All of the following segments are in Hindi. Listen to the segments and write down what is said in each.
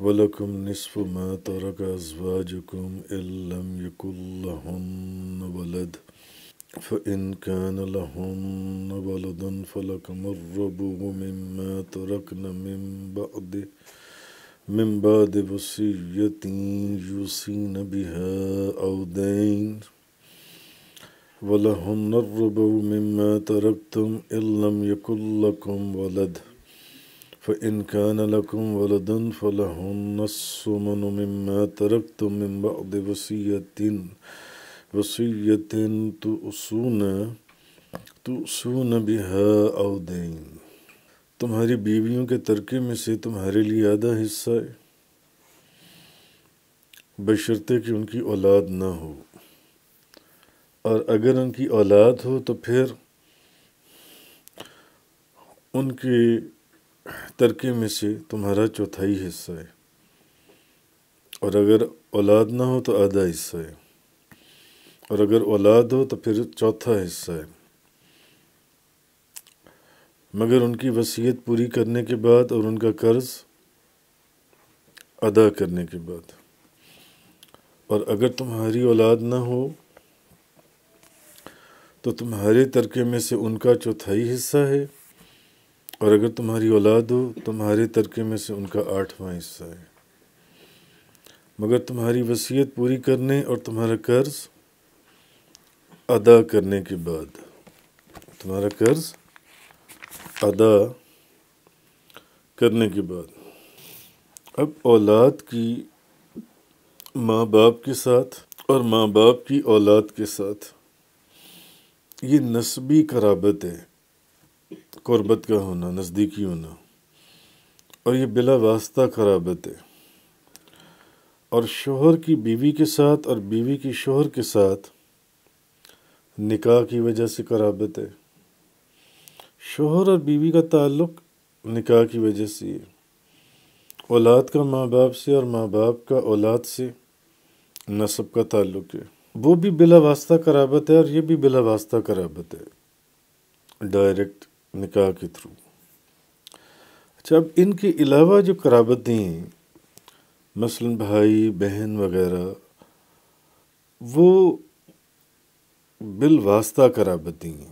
ولكم نصف ما ترك أزواجكم إن لم يكن لهن ولد فإن كان لهن ولد فلكم الربع مما تركن من بعد من بعد وصية يوصين بها أو دين ولهن الربع مما تركتم إن لم يكن لكم ولد فإن كان لكم ولد فلهن الثمن مما تركتم من بعد وصية وصية تؤسون تؤسون بها أو دين تمہاری بیویوں کے ترکے میں سے تمہارے में آدھا حصہ ہے आधा کہ ان کی اولاد نہ ہو اور اگر ان کی اولاد ہو تو پھر ان کے तरके में से तुम्हारा चौथाई हिस्सा है और अगर औलाद ना हो तो आधा हिस्सा है और अगर औलाद हो तो फिर चौथा हिस्सा है मगर उनकी वसीयत पूरी करने के बाद और उनका कर्ज अदा करने के बाद और अगर तुम्हारी औलाद ना हो तो तुम्हारे तरके में से उनका चौथाई हिस्सा है और अगर तुम्हारी औलाद हो तुम्हारे तरके में से उनका आठवां हिस्सा है मगर तुम्हारी वसीयत पूरी करने और तुम्हारा कर्ज अदा करने के बाद तुम्हारा कर्ज अदा करने के बाद अब औलाद की माँ बाप के साथ और माँ बाप की औलाद के साथ ये नस्बी कराबत है कुर्बत का होना नज़दीकी होना और ये बिला वास्ता खराबत है और शोहर की बीवी के साथ और बीवी की शोहर के साथ निकाह की वजह से खराबत है शोहर और बीवी का ताल्लुक निकाह की वजह से है औलाद का माँ बाप से और माँ बाप का औलाद से नसब का ताल्लुक है वो भी बिला वास्ता कराबत है और ये भी बिला वास्ता कराबत है डायरेक्ट निकाह के थ्रू अच्छा अब इनके अलावा जो कराबतें हैं मसलन भाई बहन वगैरह वो बिलवास्ता कराबतें हैं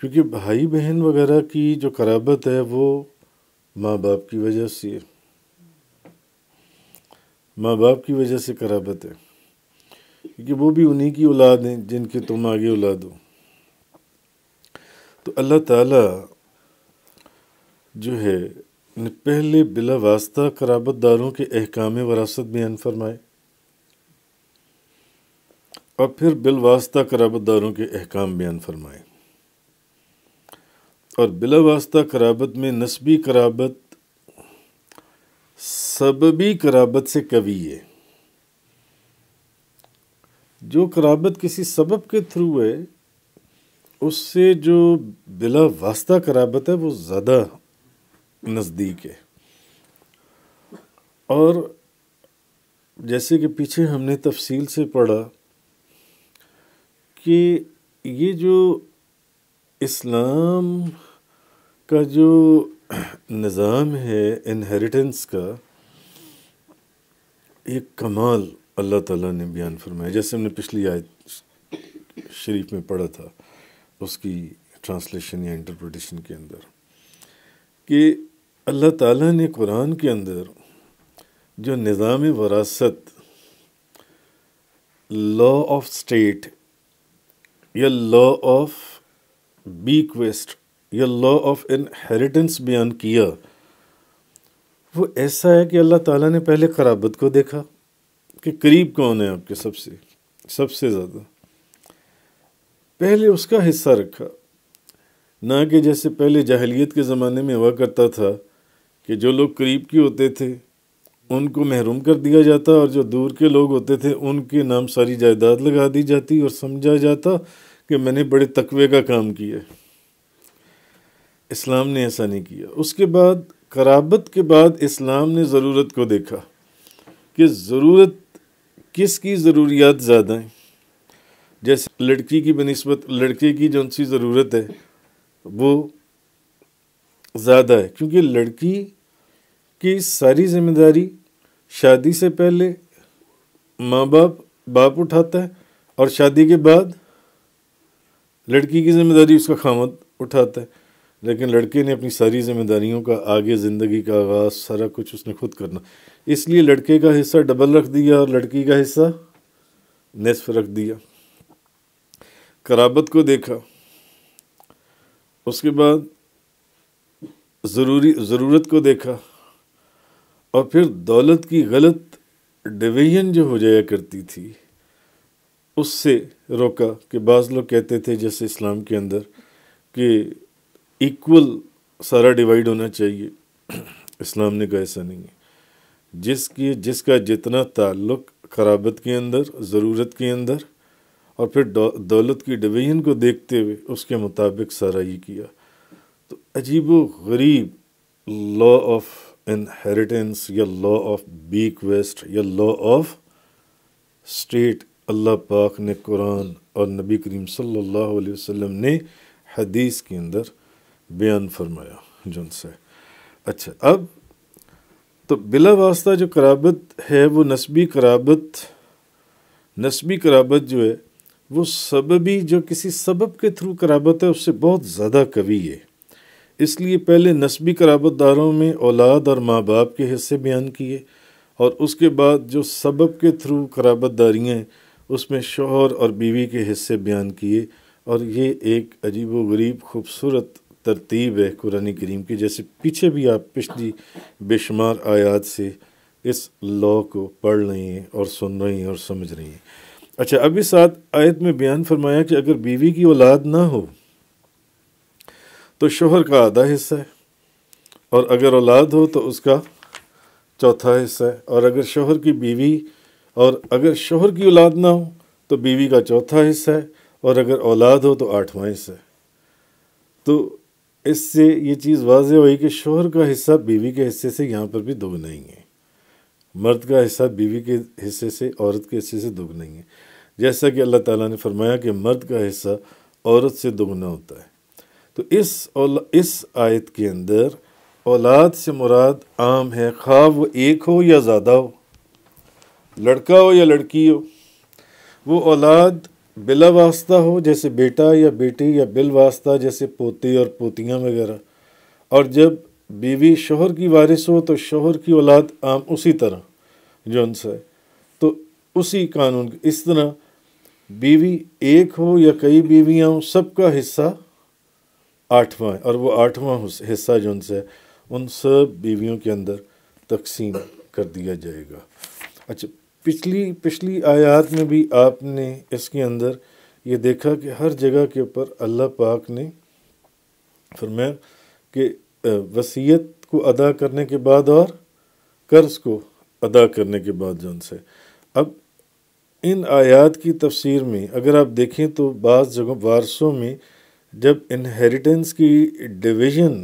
क्योंकि भाई बहन वगैरह की जो कराबत है वो माँ बाप की वजह से है माँ बाप की वजह से कराबत है क्योंकि वो भी उन्हीं की औलाद हैं जिनके तुम आगे औलाद हो तो अल्लाह ताला जो है पहले बिला वास्ता कराबत दारों के अहकाम वरासत बयान फरमाए और फिर बिलवास्ता दारों के अहकाम बयान फरमाए और बिला वास्ता कराबत में नस्बी कराबत सबबी कराबत से कवी है जो कराबत किसी सबब के थ्रू है उससे जो बिला वास्ता कराबत है वो ज़्यादा नज़दीक है और जैसे कि पीछे हमने तफसील से पढ़ा कि ये जो इस्लाम का जो निज़ाम है इनहेरिटेंस का ये कमाल अल्लाह ताला ने बयान फरमाया जैसे हमने पिछली आयत शरीफ में पढ़ा था उसकी ट्रांसलेशन या इंटरप्रटेशन के अंदर कि अल्लाह ताला ने कुरान के अंदर जो निज़ाम वरासत लॉ ऑफ स्टेट या लॉ ऑफ बीक्वेस्ट या लॉ ऑफ इनहेरिटेंस बयान किया वो ऐसा है कि अल्लाह ताला ने पहले खराबत को देखा कि करीब कौन है आपके सबसे सबसे ज़्यादा पहले उसका हिस्सा रखा ना कि जैसे पहले जाहलीत के ज़माने में हुआ करता था कि जो लोग करीब के होते थे उनको महरूम कर दिया जाता और जो दूर के लोग होते थे उनके नाम सारी जायदाद लगा दी जाती और समझा जाता कि मैंने बड़े तकवे का काम किया इस्लाम ने ऐसा नहीं किया उसके बाद कराबत के बाद इस्लाम ने ज़रूरत को देखा कि ज़रूरत किसकी ज़रूरियात ज़्यादा हैं जैसे लड़की की बनस्बत लड़के की जो सी ज़रूरत है वो ज़्यादा है क्योंकि लड़की की सारी जिम्मेदारी शादी से पहले माँ बाप बाप उठाता है और शादी के बाद लड़की की जिम्मेदारी उसका खामद उठाता है लेकिन लड़के ने अपनी सारी जिम्मेदारियों का आगे ज़िंदगी का आगाज़ सारा कुछ उसने खुद करना इसलिए लड़के का हिस्सा डबल रख दिया और लड़की का हिस्सा निसफ रख दिया कराबत को देखा उसके बाद ज़रूरी ज़रूरत को देखा और फिर दौलत की गलत डिवीजन जो हो जाया करती थी उससे रोका कि बाज़ लोग कहते थे जैसे इस्लाम के अंदर कि इक्वल सारा डिवाइड होना चाहिए इस्लाम ने कहा ऐसा नहीं है जिसकी जिसका जितना ताल्लुक़ खराबत के अंदर ज़रूरत के अंदर और फिर दौलत की डिवीजन को देखते हुए उसके मुताबिक सारा ये किया तो अजीब गरीब लॉ ऑफ इनहेरिटेंस या लॉ ऑफ बीक वेस्ट या लॉ ऑफ स्टेट अल्लाह पाक ने कुरान और नबी करीम सल्लल्लाहु अलैहि वसल्लम ने हदीस के अंदर बयान फरमाया जिनसे अच्छा अब तो बिला वास्ता जो कराबत है वो नस्बी कराबत नस्बी कराबत जो है वो सबबी जो किसी सबब के थ्रू कराबत है उससे बहुत ज़्यादा कवी है इसलिए पहले नस्बी कराबतदारों में औलाद और माँ बाप के हिस्से बयान किए और उसके बाद जो सबब के थ्रू कराबतदारियाँ उसमें शोहर और बीवी के हिस्से बयान किए और ये एक अजीब व गरीब खूबसूरत तरतीब है कुरान करीम की जैसे पीछे भी आप पिछली बेशुमार आयात से इस लॉ को पढ़ रही हैं और सुन रही हैं और समझ रही हैं अच्छा अब इस साथ आयत में बयान फरमाया कि अगर बीवी की औलाद ना हो तो शोहर का आधा हिस्सा है और अगर औलाद हो तो उसका चौथा हिस्सा है और अगर शोहर की बीवी और अगर शोहर की औलाद ना हो तो बीवी का चौथा हिस्सा है और अगर औलाद हो तो आठवां हिस्सा है तो इससे ये चीज़ वाज हुई कि शोहर का हिस्सा बीवी के हिस्से से यहाँ पर भी दोगुना नहीं है मर्द का हिस्सा बीवी के हिस्से से औरत के हिस्से से दोगुना है जैसा कि अल्लाह ताला ने फरमाया कि मर्द का हिस्सा औरत से दोगुना होता है तो इस इस आयत के अंदर औलाद से मुराद आम है ख्वाब वो एक हो या ज़्यादा हो लड़का हो या लड़की हो वो औलाद बिला वास्ता हो जैसे बेटा या बेटी या बिल वास्ता जैसे पोते और पोतियाँ वगैरह और जब बीवी शोहर की वारिस हो तो शोहर की औलाद आम उसी तरह जो उनसे है तो उसी कानून इस तरह बीवी एक हो या कई बीवियाँ हों सबका हिस्सा आठवां है और वो आठवां हिस्सा जो उनसे उन सब बीवियों के अंदर तकसीम कर दिया जाएगा अच्छा पिछली पिछली आयात में भी आपने इसके अंदर ये देखा कि हर जगह के ऊपर अल्लाह पाक ने फरमाया कि वसीयत को अदा करने के बाद और कर्ज़ को अदा करने के बाद जो उनसे अब इन आयात की तफसीर में अगर आप देखें तो बाज़ जगह वारसों में जब इनहेरिटेंस की डिवीज़न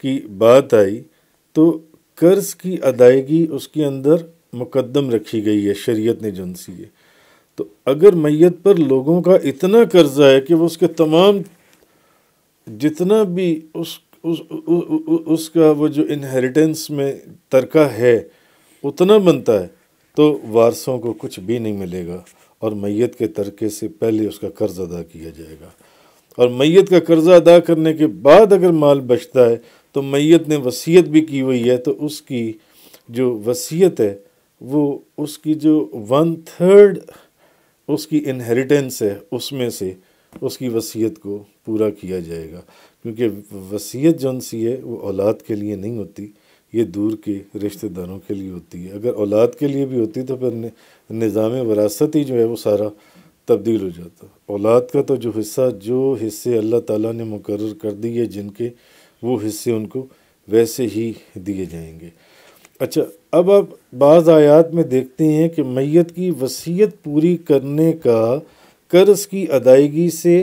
की बात आई तो कर्ज़ की अदायगी उसके अंदर मुकदम रखी गई है शरीयत ने जनसी है तो अगर मैत पर लोगों का इतना कर्जा है कि वो उसके तमाम जितना भी उस उस, उस, उस उसका वो जो इनहेरिटेंस में तरका है उतना बनता है तो वारसों को कुछ भी नहीं मिलेगा और मैयत के तरके से पहले उसका कर्ज़ अदा किया जाएगा और मैयत का कर्ज़ा अदा करने के बाद अगर माल बचता है तो मैयत ने वसीयत भी की हुई है तो उसकी जो वसीयत है वो उसकी जो वन थर्ड उसकी इनहेरिटेंस है उसमें से उसकी वसीयत को पूरा किया जाएगा क्योंकि वसीयत जो सी है वो औलाद के लिए नहीं होती ये दूर के रिश्तेदारों के लिए होती है अगर औलाद के लिए भी होती तो फिर निज़ाम वरासत ही जो है वो सारा तब्दील हो जाता औलाद का तो जो हिस्सा जो हिस्से अल्लाह ताला ने मुकर कर दिए जिनके वो हिस्से उनको वैसे ही दिए जाएंगे अच्छा अब आप बाज़ आयात में देखते हैं कि मैत की वसीयत पूरी करने का कर्ज की अदायगी से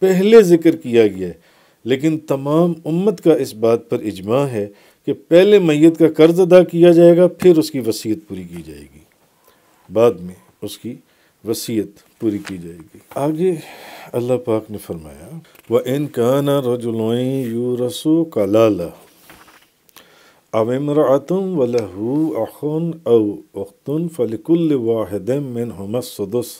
पहले ज़िक्र किया गया है लेकिन तमाम उम्मत का इस बात पर इजमा है कि पहले मैत का कर्ज अदा किया जाएगा फिर उसकी वसीयत पूरी की जाएगी बाद में उसकी वसीयत पूरी की जाएगी आगे अल्लाह पाक ने फरमाया व इन काना रजुलोई यू रसो कलाला अवमरातम वलहू अखन अव अख्तन फलिकुल्ल वाहिदम मिन हमसदस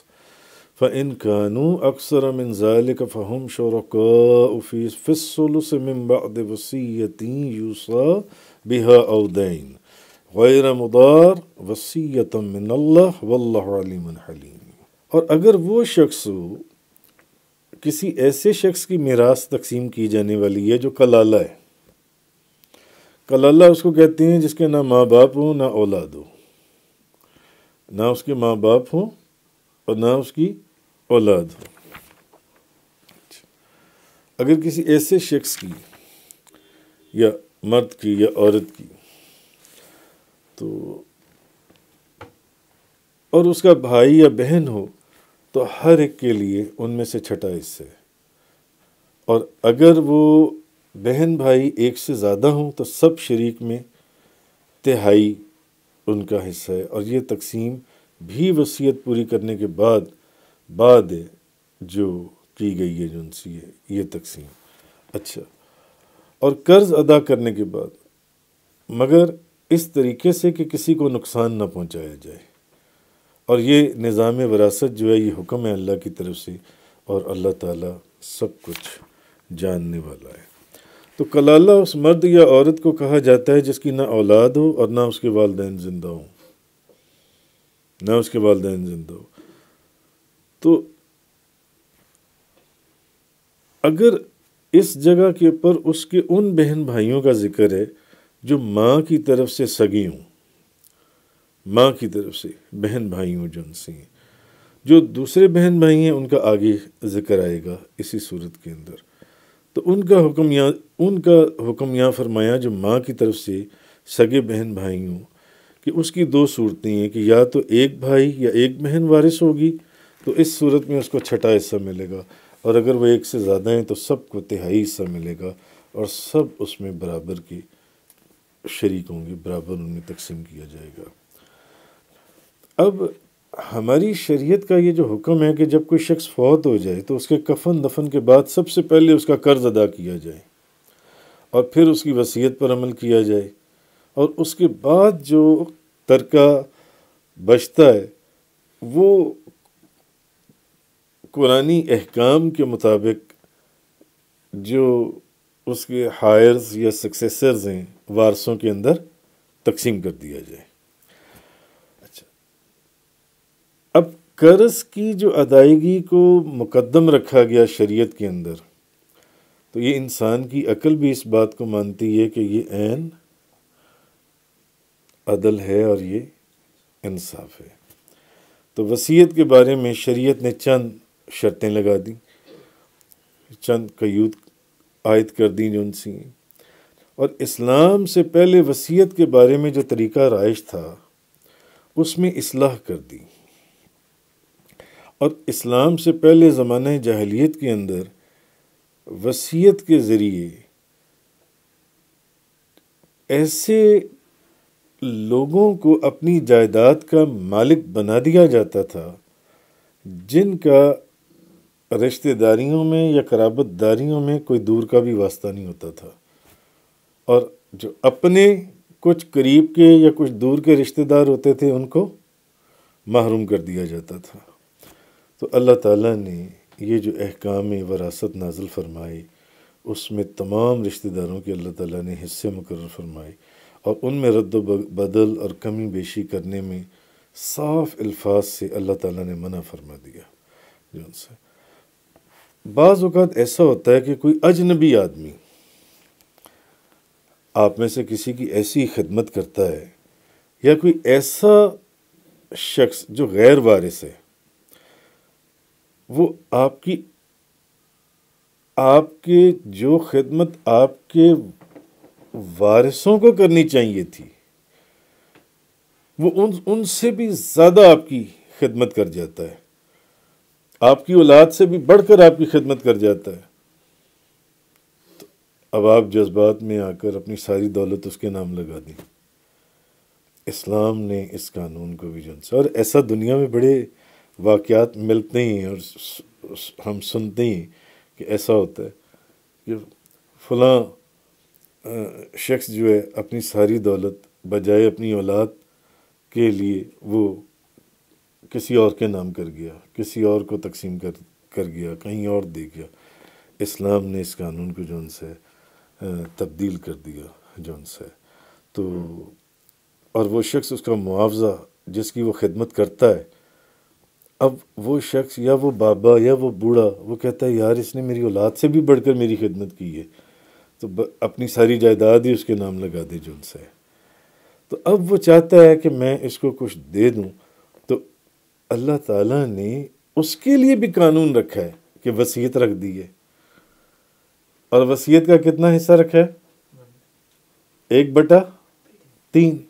फ़िन कानू अक्सर मिनजालिक फ़हम शरकाफ़ी फ़िसलस मिम्बादवसीती यूसा बिहा अदैन गैर मदार वसीत मिनल्ला वल्लिम और अगर वो शख्स किसी ऐसे शख्स की मिरास तकसीम की जाने वाली है जो कलाला है कलाला उसको कहते हैं जिसके ना माँ बाप हो ना औलाद हो ना उसके माँ बाप हो और ना उसकी औलाद अगर किसी ऐसे शख्स की या मर्द की या औरत की तो और उसका भाई या बहन हो तो हर एक के लिए उनमें से छठा हिस्सा है और अगर वो बहन भाई एक से ज़्यादा हों तो सब शरीक में तिहाई उनका हिस्सा है और ये तकसीम भी वसीयत पूरी करने के बाद बाद जो की गई है जो सी है ये तकसीम अच्छा और कर्ज़ अदा करने के बाद मगर इस तरीके से कि किसी को नुकसान ना पहुंचाया जाए और ये निज़ाम वरासत जो है ये हुक्म है अल्लाह की तरफ से और अल्लाह ताला सब कुछ जानने वाला है तो कलाला उस मर्द या औरत को कहा जाता है जिसकी ना औलाद हो और ना उसके वालदेन ज़िंदा हों ना उसके वालदेन ज़िंदा हो तो अगर इस जगह के ऊपर उसके उन बहन भाइयों का जिक्र है जो माँ की तरफ से सगी हों माँ की तरफ से बहन भाई जो उनसे जो दूसरे बहन भाई हैं उनका आगे जिक्र आएगा इसी सूरत के अंदर तो उनका हुक्म यहाँ उनका हुक्म यहाँ फरमाया जो माँ की तरफ से सगे बहन भाई कि उसकी दो सूरतें हैं कि या तो एक भाई या एक बहन वारिस होगी तो इस सूरत में उसको छठा हिस्सा मिलेगा और अगर वह एक से ज़्यादा हैं तो सबको तिहाई हिस्सा मिलेगा और सब उसमें बराबर की शरीक होंगे बराबर उनमें तकसीम किया जाएगा अब हमारी शरीयत का ये जो हुक्म है कि जब कोई शख्स फौत हो जाए तो उसके कफन दफन के बाद सबसे पहले उसका कर्ज अदा किया जाए और फिर उसकी वसीयत पर अमल किया जाए और उसके बाद जो तरका बचता है वो कुरानी अहकाम के मुताबिक जो उसके हायर्स या सक्सेसर्स हैं वारसों के अंदर तकसीम कर दिया जाए अच्छा अब कर्ज की जो अदायगी को मुकदम रखा गया शरीयत के अंदर तो ये इंसान की अकल भी इस बात को मानती है कि ये ऐन अदल है और ये इंसाफ है तो वसीयत के बारे में शरीयत ने चंद शर्तें लगा दी चंद कयूद आयद कर दी जो उनसी और इस्लाम से पहले वसीयत के बारे में जो तरीका राइज था उसमें इसलाह कर दी और इस्लाम से पहले ज़माने जहलीत के अंदर वसीयत के ज़रिए ऐसे लोगों को अपनी जायदाद का मालिक बना दिया जाता था जिनका रिश्तेदारियों में या दारियों में कोई दूर का भी वास्ता नहीं होता था और जो अपने कुछ करीब के या कुछ दूर के रिश्तेदार होते थे उनको महरूम कर दिया जाता था तो अल्लाह ताला ने ये जो अहकाम वरासत नाजल फरमाई उसमें तमाम रिश्तेदारों के अल्लाह ताला ने हिस्से मुकर फरमाए और उनमें रद्द बदल और कमी बेशी करने में साफ अल्फाज से अल्लाह ताला ने मना फरमा दिया जो उनसे बाज़ अवत ऐसा होता है कि कोई अजनबी आदमी आप में से किसी की ऐसी खिदमत करता है या कोई ऐसा शख्स जो गैर वारिस है वो आपकी आपके जो खिदमत आपके वारिसों को करनी चाहिए थी वो उन उनसे भी ज़्यादा आपकी खिदमत कर जाता है आपकी औलाद से भी बढ़कर आपकी खिदमत कर जाता है तो अब आप जज्बात में आकर अपनी सारी दौलत उसके नाम लगा दी इस्लाम ने इस कानून को भी जन और ऐसा दुनिया में बड़े वाक़ात मिलते हैं और हम सुनते हैं कि ऐसा होता है कि फला शख्स जो है अपनी सारी दौलत बजाय अपनी औलाद के लिए वो किसी और के नाम कर गया किसी और को तकसीम कर कर गया कहीं और दे गया इस्लाम ने इस कानून को जौन से तब्दील कर दिया जौन से तो और वो शख्स उसका मुआवजा जिसकी वो खिदमत करता है अब वो शख्स या वो बाबा या वो बूढ़ा वो कहता है यार इसने मेरी औलाद से भी बढ़कर मेरी खिदमत की है तो अपनी सारी जायदाद ही उसके नाम लगा दे जो से तो अब वो चाहता है कि मैं इसको कुछ दे दूँ अल्लाह ताला ने उसके लिए भी कानून रखा है कि वसीयत रख दी है और वसीयत का कितना हिस्सा रखा है एक बटा तीन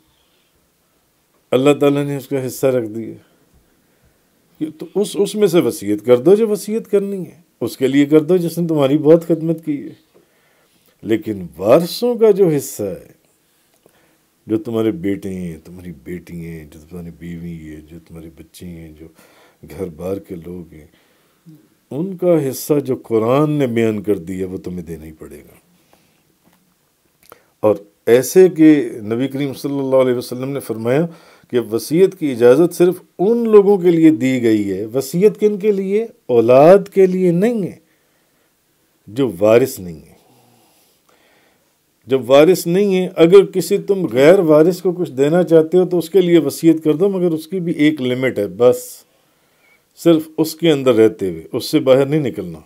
अल्लाह ताला ने उसका हिस्सा रख दिया तो उस उसमें से वसीयत कर दो जो वसीयत करनी है उसके लिए कर दो जिसने तुम्हारी बहुत खदमत की है लेकिन वारसों का जो हिस्सा है जो तुम्हारे बेटे हैं तुम्हारी बेटी हैं जो तुम्हारी बीवी है जो तुम्हारे बच्चे हैं जो घर बार के लोग हैं उनका हिस्सा जो कुरान ने बयान कर दिया वो तुम्हें देना ही पड़ेगा और ऐसे कि नबी करीम सल्लल्लाहु अलैहि वसल्लम ने फरमाया कि वसीयत की इजाज़त सिर्फ उन लोगों के लिए दी गई है वसीयत किन के लिए औलाद के लिए नहीं है जो वारिस नहीं है जब वारिस नहीं है अगर किसी तुम गैर वारिस को कुछ देना चाहते हो तो उसके लिए वसीयत कर दो मगर उसकी भी एक लिमिट है बस सिर्फ उसके अंदर रहते हुए उससे बाहर नहीं निकलना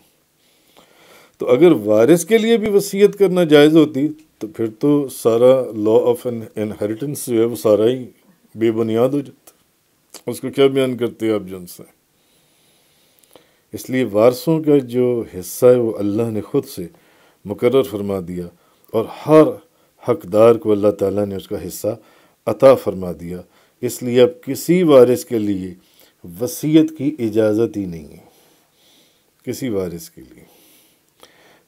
तो अगर वारिस के लिए भी वसीयत करना जायज़ होती तो फिर तो सारा लॉ ऑफ इनहेरिटेंस जो है वो सारा ही बेबुनियाद हो जाता उसको क्या बयान करते हैं आप जन से इसलिए वारसों का जो हिस्सा है वो अल्लाह ने ख़ुद से मुकर फरमा दिया और हर हकदार को अल्लाह ताला ने उसका हिस्सा अता फरमा दिया इसलिए अब किसी वारिस के लिए वसीयत की इजाज़त ही नहीं है किसी वारिस के लिए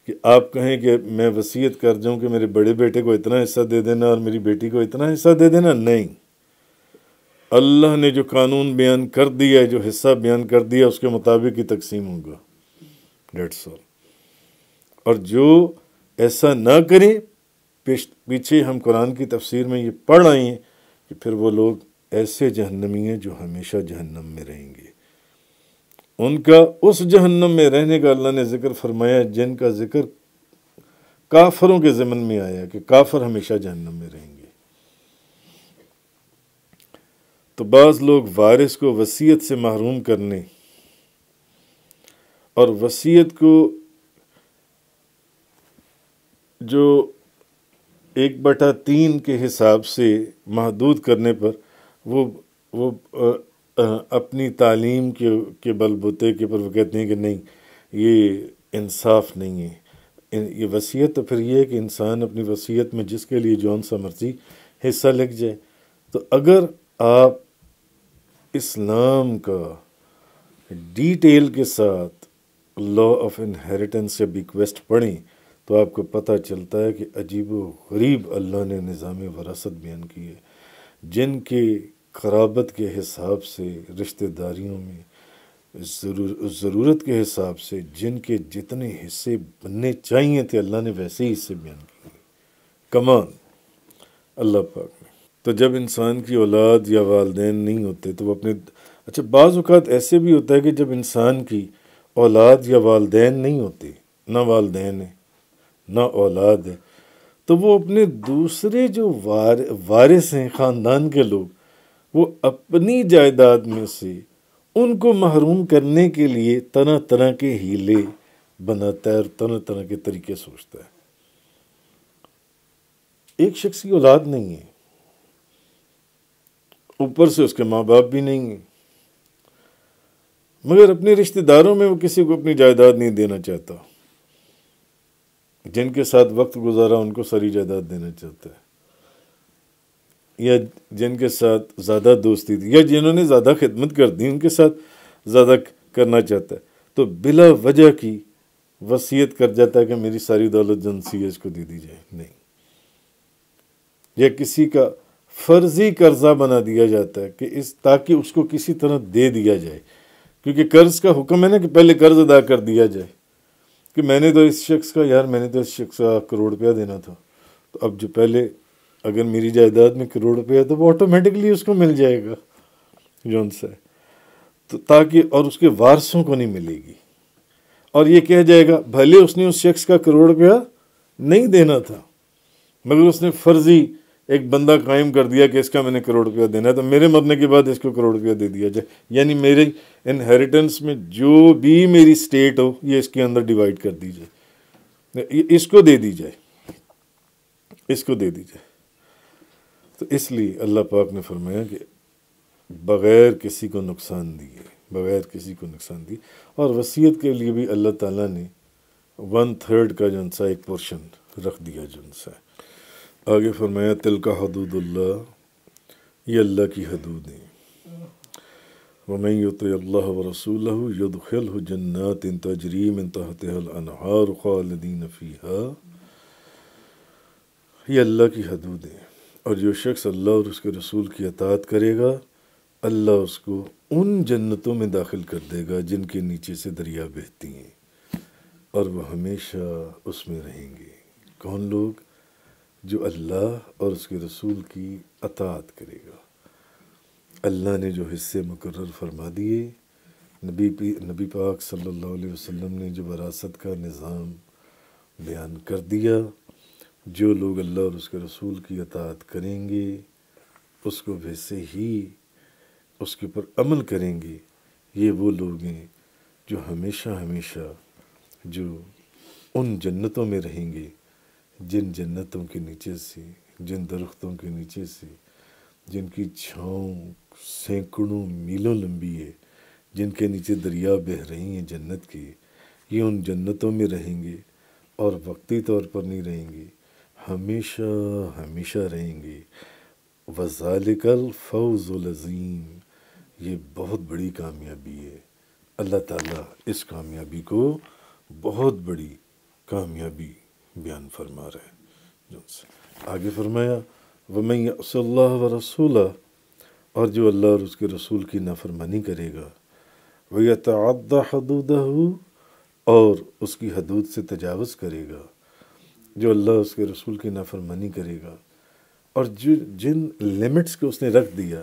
कि आप कहें कि मैं वसीयत कर जाऊं कि मेरे बड़े बेटे को इतना हिस्सा दे देना और मेरी बेटी को इतना हिस्सा दे देना नहीं अल्लाह ने जो कानून बयान कर दिया है जो हिस्सा बयान कर दिया उसके मुताबिक ही तकसीम होगा डेट्स ऑल और जो ऐसा ना करें पीछे हम कुरान की तफसीर में ये पढ़ आए हैं कि फिर वो लोग ऐसे जहन्नमी हैं जो हमेशा जहन्नम में रहेंगे उनका उस जहन्नम में रहने का अल्लाह ने ज़िक्र फरमाया जिनका ज़िक्र काफरों के ज़मन में आया कि काफर हमेशा जहन्नम में रहेंगे तो बाज़ लोग वारिस को वसीयत से महरूम करने और वसीयत को जो एक बटा तीन के हिसाब से महदूद करने पर वो वो आ, आ, अपनी तालीम के के बलबूते के पर वो कहते हैं कि नहीं ये इंसाफ नहीं है ये वसीयत तो फिर ये है कि इंसान अपनी वसीयत में जिसके लिए जौन सा मर्जी हिस्सा लग जाए तो अगर आप इस्लाम का डिटेल के साथ लॉ ऑफ इनहेरिटेंस या बिक्वेस्ट पढ़ें तो आपको पता चलता है कि अजीब गरीब अल्लाह ने निज़ाम वरासत बयान की है जिनके खराबत के हिसाब से रिश्तेदारियों में ज़रूरत के हिसाब से जिनके जितने हिस्से बनने चाहिए थे अल्लाह ने वैसे ही हिस्से बयान किए कमान अल्लाह पाक में तो जब इंसान की औलाद या वालदे नहीं होते तो वो अपने अच्छा बाज़ात ऐसे भी होता है कि जब इंसान की औलाद या वालदे नहीं होते ना वालदे हैं ना औलाद है तो वो अपने दूसरे जो वार वारिस हैं ख़ानदान के लोग वो अपनी जायदाद में से उनको महरूम करने के लिए तरह तरह के हीले बनाता है और तरह तरह के तरीके सोचता है एक शख्स की औलाद नहीं है ऊपर से उसके माँ बाप भी नहीं है मगर अपने रिश्तेदारों में वो किसी को अपनी जायदाद नहीं देना चाहता जिनके साथ वक्त गुजारा उनको सारी जायदाद देना चाहता है या जिनके साथ ज़्यादा दोस्ती थी या जिन्होंने ज़्यादा खिदमत कर दी उनके साथ ज़्यादा करना चाहता है तो बिला वजह की वसीयत कर जाता है कि मेरी सारी दौलत जनसीज को दे दी जाए नहीं या किसी का फर्जी कर्जा बना दिया जाता है कि इस ताकि उसको किसी तरह दे दिया जाए क्योंकि कर्ज का हुक्म है ना कि पहले कर्ज अदा कर दिया जाए कि मैंने तो इस शख्स का यार मैंने तो इस शख्स का करोड़ रुपया देना था तो अब जो पहले अगर मेरी जायदाद में करोड़ रुपया तो वो ऑटोमेटिकली उसको मिल जाएगा जोन सा तो ताकि और उसके वारसों को नहीं मिलेगी और ये कह जाएगा भले उसने उस शख्स का करोड़ रुपया नहीं देना था मगर उसने फर्जी एक बंदा कायम कर दिया कि इसका मैंने करोड़ रुपया देना है तो मेरे मरने के बाद इसको करोड़ रुपया दे दिया जाए यानी मेरे इनहेरिटेंस में जो भी मेरी स्टेट हो ये इसके अंदर डिवाइड कर दी जाए इसको दे दी जाए इसको दे दी जाए तो इसलिए अल्लाह पाक ने फरमाया कि बग़ैर किसी को नुकसान दिए बग़ैर किसी को नुकसान दिए और वसीयत के लिए भी अल्लाह ताला ने वन थर्ड का जो सा एक पोर्शन रख दिया जो सा आगे फरमाया तिल का हदूदुल्ला ये अल्लाह की हदूद हैं वमैं अल्लाह व रसूल यदखल जन्नत इन तजरीम इन तहतहार खालदीन फ़ीहा ये अल्लाह की हदूद हैं और जो शख्स अल्लाह और उसके रसूल की अतात करेगा अल्लाह उसको उन जन्नतों में दाखिल कर देगा जिनके नीचे से दरिया बहती हैं और वह हमेशा उसमें रहेंगे कौन लोग जो अल्लाह और उसके रसूल की अतात करेगा अल्लाह ने जो हिस्से मुकर फरमा दिए नबी पी नबी पाक सल्लल्लाहु अलैहि वसल्लम ने जो वरासत का निज़ाम बयान कर दिया जो लोग अल्लाह और उसके रसूल की अतात करेंगे उसको वैसे ही उसके ऊपर अमल करेंगे ये वो लोग हैं जो हमेशा हमेशा जो उन जन्नतों में रहेंगे जिन जन्नतों के नीचे से जिन दरख्तों के नीचे से जिनकी छाँव सैकड़ों मीलों लंबी है जिनके नीचे दरिया बह रही हैं जन्नत की ये उन जन्नतों में रहेंगे और वक्ती तौर पर नहीं रहेंगे हमेशा हमेशा रहेंगे वजालिकल फौज़ुलज़ीम ये बहुत बड़ी कामयाबी है अल्लाह ताला इस कामयाबी को बहुत बड़ी कामयाबी बयान फरमा रहे हैं आगे फरमाया मैं सल्ला व रसूल और जो अल्लाह और उसके रसूल की नाफरमानी करेगा वह तद्दा हदूदह और उसकी हदूद से तजावज़ करेगा जो अल्लाह उसके रसूल की नाफरमानी करेगा और जो जिन लिमिट्स को उसने रख दिया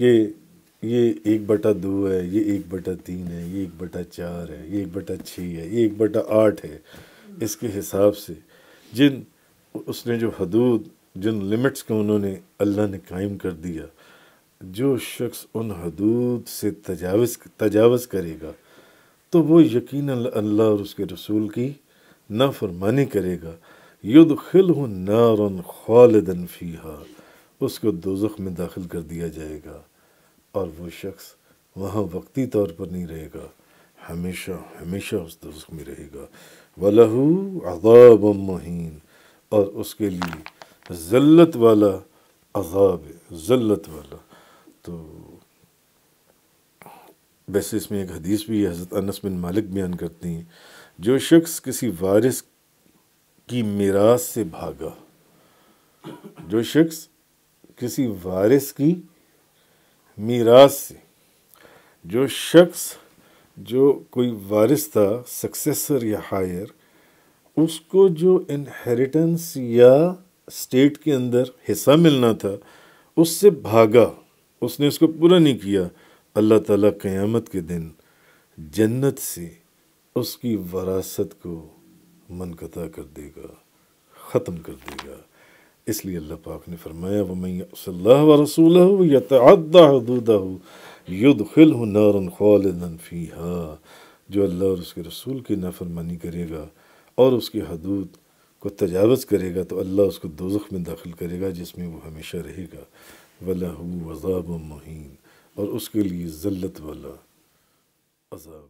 कि ये एक बटा दो है ये एक बटा तीन है ये एक बटा चार है ये एक बटा छः है ये एक बटा आठ है इसके हिसाब से जिन उसने जो हदूद जिन लिमिट्स को उन्होंने अल्लाह ने कायम कर दिया जो शख्स उन हदूद से तजावज़ तजावज़ करेगा तो वो यकीन अल्लाह और उसके रसूल की नाफरमानी करेगा युद्ध खिल नारन खालदन फ़ीहा उसको दोजख में दाखिल कर दिया जाएगा और वो शख्स वहाँ वक्ती तौर पर नहीं रहेगा हमेशा हमेशा उस दोजख में रहेगा वलहू अजाब महीन और उसके लिए जल्लत वाला अजाब ज़िल्लत वाला तो वैसे इसमें एक हदीस भी हज़रत अनस बिन मालिक बयान करती हैं जो शख्स किसी वारिस की मीरास से भागा जो शख्स किसी वारिस की मीरास से जो शख्स जो कोई वारिस था सक्सेसर या हायर उसको जो इनहेरिटेंस या स्टेट के अंदर हिस्सा मिलना था उससे भागा उसने उसको पूरा नहीं किया अल्लाह ताला क़यामत के दिन जन्नत से उसकी वरासत को मनकता कर देगा ख़त्म कर देगा इसलिए अल्लाह पाक ने फरमाया वमैया रसूल तदा हदूदा युद्ध खिल फीहा जो अल्लाह और उसके रसूल की नाफरमानी करेगा और उसके हदूद को तजावज़ करेगा तो अल्लाह उसको दोजख में दाखिल करेगा जिसमें वो हमेशा रहेगा वला वज़ाब महीन और उसके लिए जल्लत वाला अजाब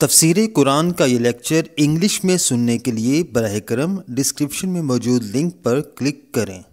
तफसीर कुरान का ये लेक्चर इंग्लिश में सुनने के लिए बरह करम डिस्क्रिप्शन में मौजूद लिंक पर क्लिक करें